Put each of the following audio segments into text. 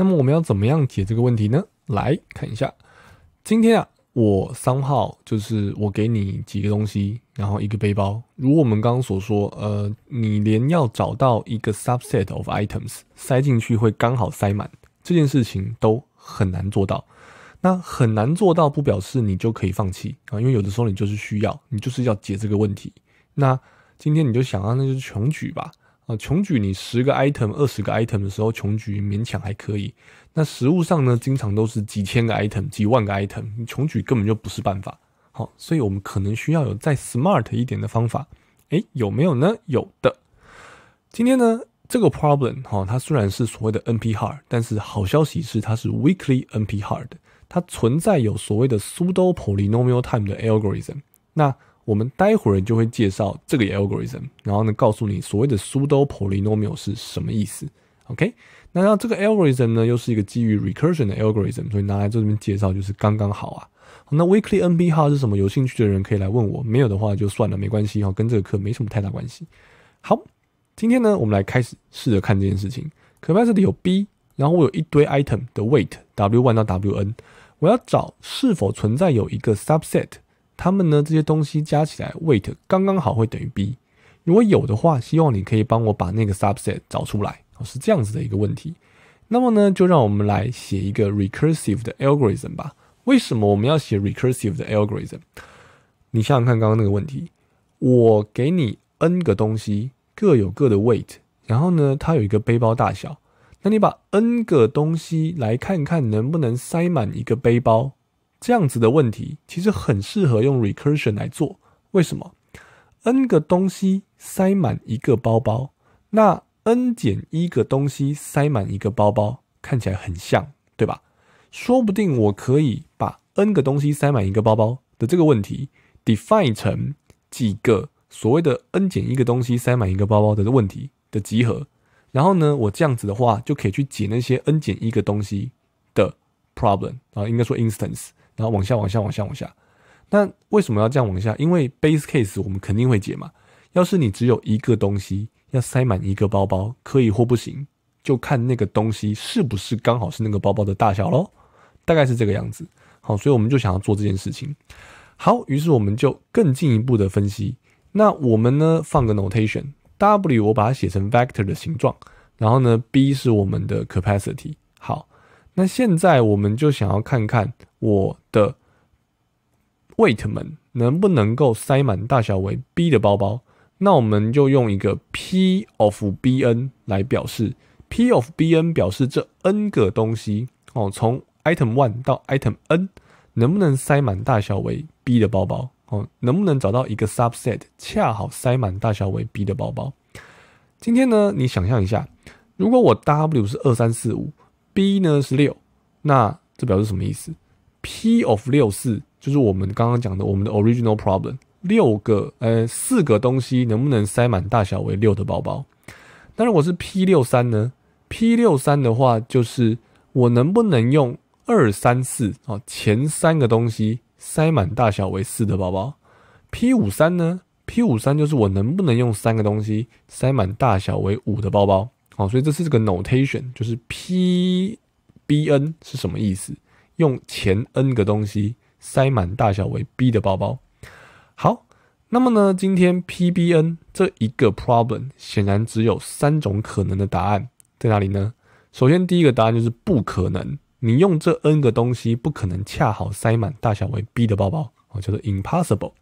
那么我们要怎么样解这个问题呢？来看一下，今天啊，我三号就是我给你几个东西，然后一个背包。如我们刚刚所说，呃，你连要找到一个 subset of items 塞进去会刚好塞满这件事情都很难做到。那很难做到不表示你就可以放弃啊，因为有的时候你就是需要，你就是要解这个问题。那今天你就想啊，那就是穷举吧。啊，穷举你十个 item、二十个 item 的时候，穷举勉强还可以。那实物上呢，经常都是几千个 item、几万个 item，穷举根本就不是办法。好，所以我们可能需要有再 smart 一点的方法。诶，有没有呢？有的。今天呢，这个 problem 哈，它虽然是所谓的 NP-hard，但是好消息是它是 w e e k l y NP-hard，它存在有所谓的 pseudo polynomial time 的 algorithm。那我们待会儿就会介绍这个 algorithm，然后呢，告诉你所谓的 pseudo polynomial 是什么意思。OK，那让这个 algorithm 呢，又是一个基于 recursion 的 algorithm，所以拿来这边介绍就是刚刚好啊。那 weekly n b 号是什么？有兴趣的人可以来问我，没有的话就算了，没关系哈，跟这个课没什么太大关系。好，今天呢，我们来开始试着看这件事情。可不这里有 b，然后我有一堆 item 的 weight w1 到 wn，我要找是否存在有一个 subset。他们呢这些东西加起来 weight 刚刚好会等于 b，如果有的话，希望你可以帮我把那个 subset 找出来，是这样子的一个问题。那么呢，就让我们来写一个 recursive 的 algorithm 吧。为什么我们要写 recursive 的 algorithm？你想想看刚刚那个问题，我给你 n 个东西，各有各的 weight，然后呢，它有一个背包大小，那你把 n 个东西来看看能不能塞满一个背包。这样子的问题其实很适合用 recursion 来做，为什么？n 个东西塞满一个包包，那 n 减一个东西塞满一个包包看起来很像，对吧？说不定我可以把 n 个东西塞满一个包包的这个问题 define 成几个所谓的 n 减一个东西塞满一个包包的问题的集合，然后呢，我这样子的话就可以去解那些 n 减一个东西的 problem 啊，应该说 instance。然后往下，往下，往下，往下。那为什么要这样往下？因为 base case 我们肯定会解嘛。要是你只有一个东西要塞满一个包包，可以或不行，就看那个东西是不是刚好是那个包包的大小咯。大概是这个样子。好，所以我们就想要做这件事情。好，于是我们就更进一步的分析。那我们呢，放个 notation w，我把它写成 vector 的形状。然后呢，b 是我们的 capacity。好。那现在我们就想要看看我的 weight 们能不能够塞满大小为 b 的包包。那我们就用一个 p of b n 来表示，p of b n 表示这 n 个东西哦，从 item one 到 item n 能不能塞满大小为 b 的包包哦？能不能找到一个 subset 恰好塞满大小为 b 的包包？今天呢，你想象一下，如果我 w 是二三四五。b 呢是六，那这表示什么意思？P of 六四就是我们刚刚讲的我们的 original problem，六个呃四个东西能不能塞满大小为六的包包？那如果是 P 六三呢？P 六三的话就是我能不能用二三四哦前三个东西塞满大小为四的包包？P 五三呢？P 五三就是我能不能用三个东西塞满大小为五的包包？哦，所以这是这个 notation，就是 P B N 是什么意思？用前 n 个东西塞满大小为 b 的包包。好，那么呢，今天 P B N 这一个 problem 显然只有三种可能的答案在哪里呢？首先第一个答案就是不可能，你用这 n 个东西不可能恰好塞满大小为 b 的包包，哦，叫做 impossible。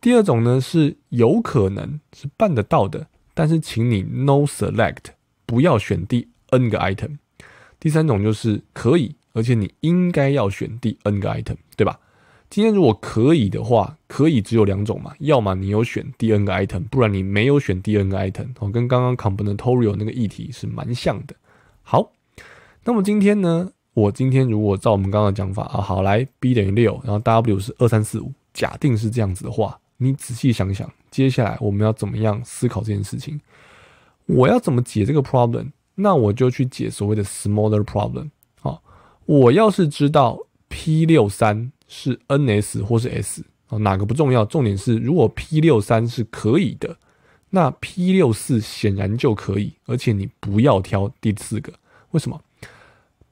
第二种呢是有可能，是办得到的，但是请你 no select。不要选第 n 个 item，第三种就是可以，而且你应该要选第 n 个 item，对吧？今天如果可以的话，可以只有两种嘛，要么你有选第 n 个 item，不然你没有选第 n 个 item。哦，跟刚刚 combinatorial 那个议题是蛮像的。好，那么今天呢，我今天如果照我们刚刚讲法啊，好，来 b 等于六，然后 w 是二三四五，假定是这样子的话，你仔细想想，接下来我们要怎么样思考这件事情？我要怎么解这个 problem？那我就去解所谓的 smaller problem。好，我要是知道 p 六三是 n s 或是 s，哦，哪个不重要，重点是如果 p 六三是可以的，那 p 六四显然就可以，而且你不要挑第四个，为什么？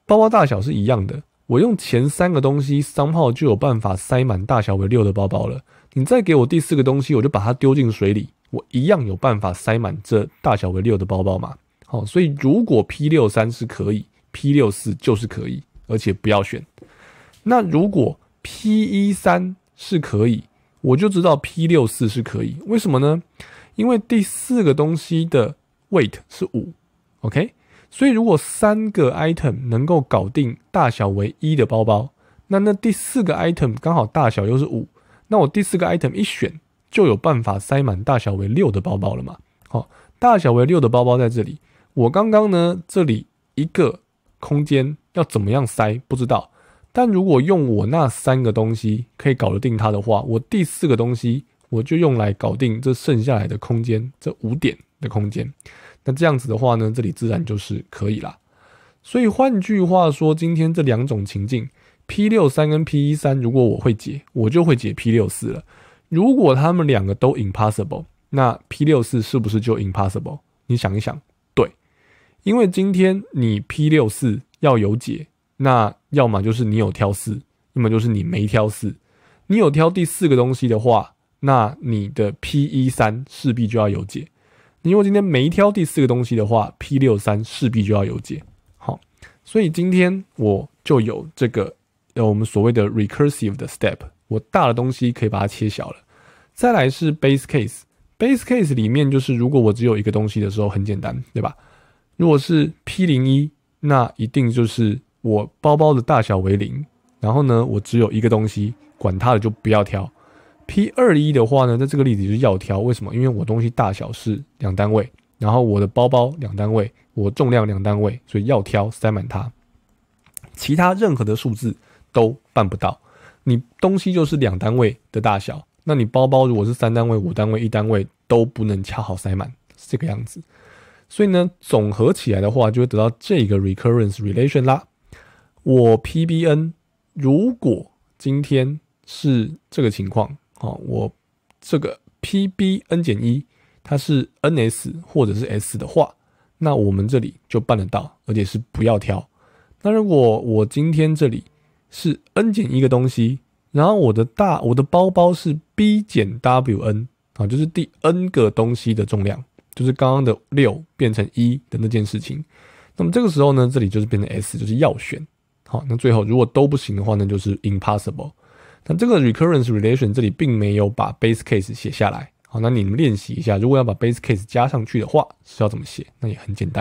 包包大小是一样的，我用前三个东西三号就有办法塞满大小为六的包包了，你再给我第四个东西，我就把它丢进水里。我一样有办法塞满这大小为六的包包嘛？好，所以如果 P 六三是可以，P 六四就是可以，而且不要选。那如果 P 一三是可以，我就知道 P 六四是可以。为什么呢？因为第四个东西的 weight 是五，OK。所以如果三个 item 能够搞定大小为一的包包，那那第四个 item 刚好大小又是五，那我第四个 item 一选。就有办法塞满大小为六的包包了嘛？好，大小为六的包包在这里。我刚刚呢，这里一个空间要怎么样塞不知道，但如果用我那三个东西可以搞得定它的话，我第四个东西我就用来搞定这剩下来的空间，这五点的空间。那这样子的话呢，这里自然就是可以啦。所以换句话说，今天这两种情境，P 六三跟 P 一三，如果我会解，我就会解 P 六四了。如果他们两个都 impossible，那 P 六四是不是就 impossible？你想一想，对，因为今天你 P 六四要有解，那要么就是你有挑四，要么就是你没挑四。你有挑第四个东西的话，那你的 P 一三势必就要有解。你如果今天没挑第四个东西的话，P 六三势必就要有解。好，所以今天我就有这个呃我们所谓的 recursive 的 step。我大的东西可以把它切小了。再来是 base case，base case 里面就是如果我只有一个东西的时候很简单，对吧？如果是 P 零一，那一定就是我包包的大小为零，然后呢我只有一个东西，管它的就不要挑。P 二一的话呢，在这个例子就是要挑，为什么？因为我东西大小是两单位，然后我的包包两单位，我重量两单位，所以要挑塞满它。其他任何的数字都办不到。你东西就是两单位的大小，那你包包如果是三单位、五单位、一单位都不能恰好塞满，是这个样子。所以呢，总合起来的话，就会得到这个 recurrence relation 啦。我 P B N 如果今天是这个情况啊，我这个 P B N 减一它是 N S 或者是 S 的话，那我们这里就办得到，而且是不要挑。那如果我今天这里。是 n 减一个东西，然后我的大我的包包是 b 减 wn 啊，就是第 n 个东西的重量，就是刚刚的六变成一的那件事情。那么这个时候呢，这里就是变成 s，就是要选。好，那最后如果都不行的话，那就是 impossible。那这个 recurrence relation 这里并没有把 base case 写下来。好，那你们练习一下，如果要把 base case 加上去的话，是要怎么写？那也很简单。